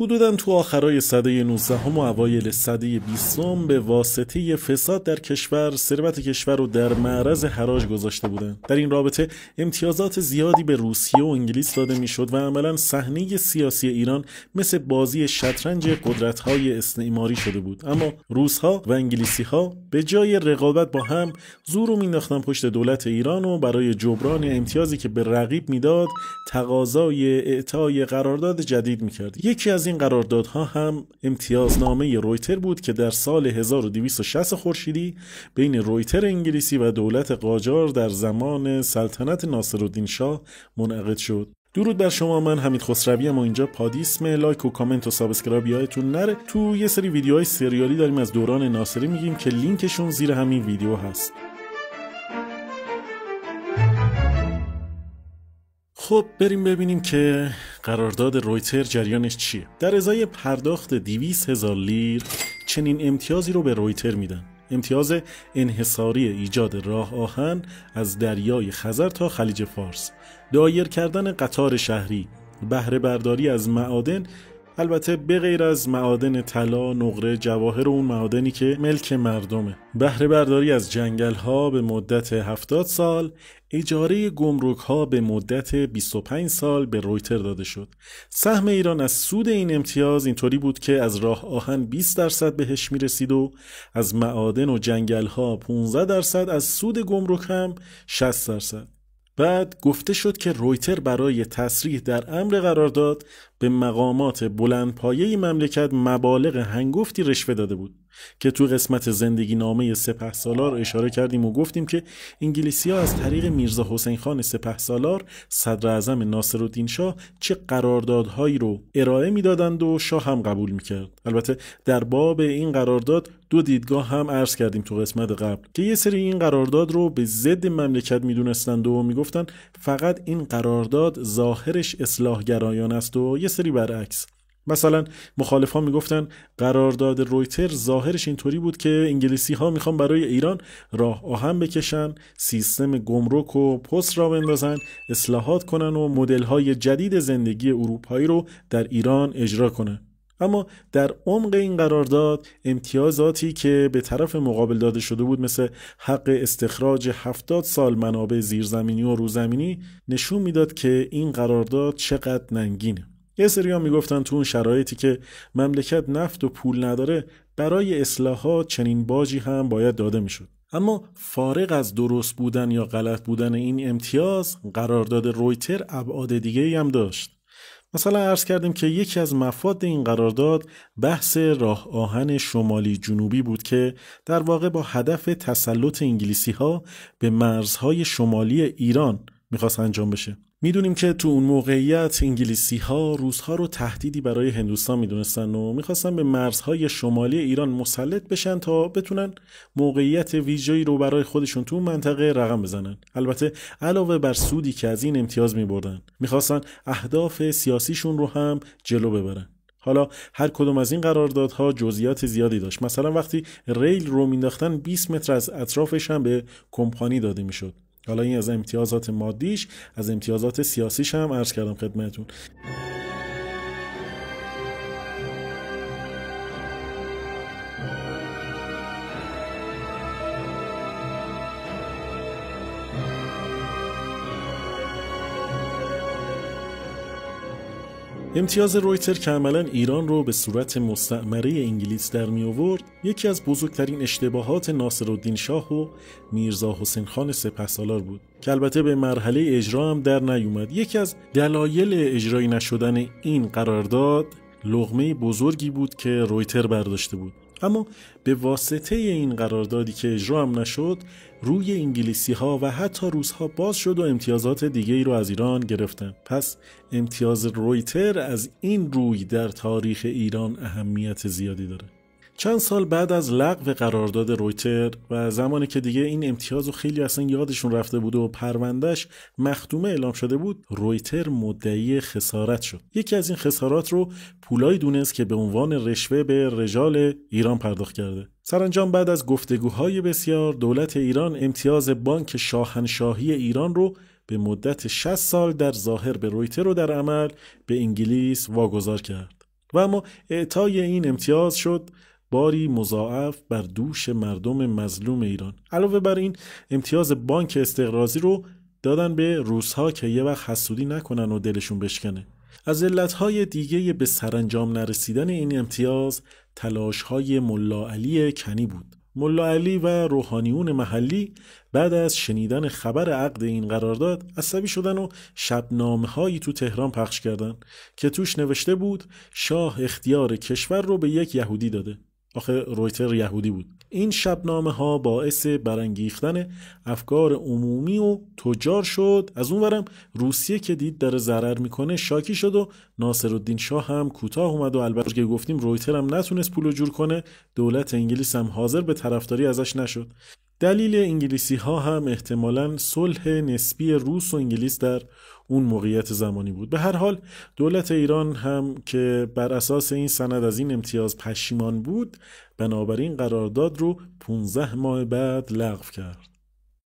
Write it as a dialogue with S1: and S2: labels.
S1: حدودا تو آخرای صده 19 و اوایل صده 20 به واسطه فساد در کشور ثروت کشور رو در معرض حراج گذاشته بودند. در این رابطه امتیازات زیادی به روسیه و انگلیس داده میشد و عملا صحنه سیاسی ایران مثل بازی شطرنج های استعماری شده بود اما روسها و انگلیسیها به جای رقابت با هم زور رو مینداختن پشت دولت ایران و برای جبران امتیازی که به رقیب میداد تقاضای اعطای قرارداد جدید میکرد یکی از این قراردادها هم امتیازنامه رویتر بود که در سال 1260 خورشیدی بین رویتر انگلیسی و دولت قاجار در زمان سلطنت ناصرالدین شاه منعقد شد درود بر شما من حمید خسروی و اینجا پادیسم لایک و کامنت و سابسکرایب یادتون نره تو یه سری ویدیوهای سریالی داریم از دوران ناصری میگیم که لینکشون زیر همین ویدیو هست خب بریم ببینیم که قرارداد رویتر جریانش چیه در ازای پرداخت 200 هزار لیر چنین امتیازی رو به رویتر میدن امتیاز انحصاری ایجاد راه آهن از دریای خزر تا خلیج فارس دایر کردن قطار شهری بهره برداری از معادن البته به غیر از معادن طلا، نقره، جواهر و اون معادنی که ملک مردمه. بهره برداری از جنگل ها به مدت 70 سال، اجاره گمرک ها به مدت 25 سال به رویتر داده شد. سهم ایران از سود این امتیاز اینطوری بود که از راه آهن 20 درصد بهش می رسید و از معادن و جنگل ها 15 درصد از سود گمرک هم 60 درصد. بعد گفته شد که رویتر برای تصریح در امر قرارداد به مقامات بلندپایه مملکت مبالغ هنگفتی رشوه داده بود که تو قسمت زندگی نامه سپه سالار اشاره کردیم و گفتیم که انگلیسی ها از طریق میرزا حسین خان سپه سالار صدر اعظم ناصر شاه چه قراردادهایی رو ارائه میدادند و شاه هم قبول میکرد البته در باب این قرارداد دو دیدگاه هم عرض کردیم تو قسمت قبل که یه سری این قرارداد رو به ضد مملکت میدونستند و میگفتند فقط این قرارداد ظاهرش اصلاحگرایان است و یه سری برعکس مثلا مخالف ها میگفتن قرارداد رویتر ظاهرش اینطوری بود که انگلیسی ها میخوان برای ایران راه آهن بکشن سیستم گمرک و پست را بندازن اصلاحات کنن و مدل های جدید زندگی اروپایی رو در ایران اجرا کنه اما در عمق این قرارداد امتیازاتی که به طرف مقابل داده شده بود مثل حق استخراج 70 سال منابع زیرزمینی و روزمینی نشون میداد که این قرارداد چقدر ننگینه یه سری ها میگفتن تو اون شرایطی که مملکت نفت و پول نداره برای اصلاحات چنین باجی هم باید داده میشد اما فارغ از درست بودن یا غلط بودن این امتیاز قرارداد رویتر ابعاد دیگه هم داشت مثلا عرض کردیم که یکی از مفاد این قرارداد بحث راه آهن شمالی جنوبی بود که در واقع با هدف تسلط انگلیسی ها به مرزهای شمالی ایران میخواست انجام بشه میدونیم که تو اون موقعیت انگلیسی ها روزها رو تهدیدی برای هندوستان میدونستن و میخواستن به مرزهای شمالی ایران مسلط بشن تا بتونن موقعیت ویژه‌ای رو برای خودشون تو منطقه رقم بزنن البته علاوه بر سودی که از این امتیاز میبردن میخواستن اهداف سیاسیشون رو هم جلو ببرن حالا هر کدوم از این قراردادها جزئیات زیادی داشت مثلا وقتی ریل رو مینداختن 20 متر از اطرافش هم به کمپانی داده میشد حالا این از امتیازات مادیش از امتیازات سیاسیش هم عرض کردم خدمتون امتیاز رویتر که عملا ایران رو به صورت مستعمره انگلیس در می آورد یکی از بزرگترین اشتباهات ناصرالدین شاه و میرزا حسین خان سپهسالار بود که البته به مرحله اجرا هم در نیومد یکی از دلایل اجرایی نشدن این قرارداد لغمه بزرگی بود که رویتر برداشته بود اما به واسطه این قراردادی که اجرا هم نشد روی انگلیسی ها و حتی روس ها باز شد و امتیازات دیگه ای رو از ایران گرفتن پس امتیاز رویتر از این روی در تاریخ ایران اهمیت زیادی داره چند سال بعد از لغو قرارداد رویتر و زمانی که دیگه این امتیاز و خیلی اصلا یادشون رفته بود و پروندهش مخدومه اعلام شده بود رویتر مدعی خسارت شد یکی از این خسارات رو پولای دونست که به عنوان رشوه به رجال ایران پرداخت کرده سرانجام بعد از گفتگوهای بسیار دولت ایران امتیاز بانک شاهنشاهی ایران رو به مدت 60 سال در ظاهر به رویتر و در عمل به انگلیس واگذار کرد و اما اعطای این امتیاز شد باری مضاعف بر دوش مردم مظلوم ایران علاوه بر این امتیاز بانک استقرازی رو دادن به روزها که یه وقت حسودی نکنن و دلشون بشکنه از علتهای دیگه به سرانجام نرسیدن این امتیاز تلاشهای ملا علی کنی بود ملا علی و روحانیون محلی بعد از شنیدن خبر عقد این قرارداد عصبی شدن و شبنامه هایی تو تهران پخش کردند که توش نوشته بود شاه اختیار کشور رو به یک یهودی داده آخه رویتر یهودی بود این شبنامه ها باعث برانگیختن افکار عمومی و تجار شد از اونورم روسیه که دید داره ضرر میکنه شاکی شد و ناصرالدین شاه هم کوتاه اومد و البته که گفتیم رویتر هم نتونست پولو جور کنه دولت انگلیس هم حاضر به طرفداری ازش نشد دلیل انگلیسی ها هم احتمالا صلح نسبی روس و انگلیس در اون موقعیت زمانی بود به هر حال دولت ایران هم که بر اساس این سند از این امتیاز پشیمان بود بنابراین قرارداد رو 15 ماه بعد لغو کرد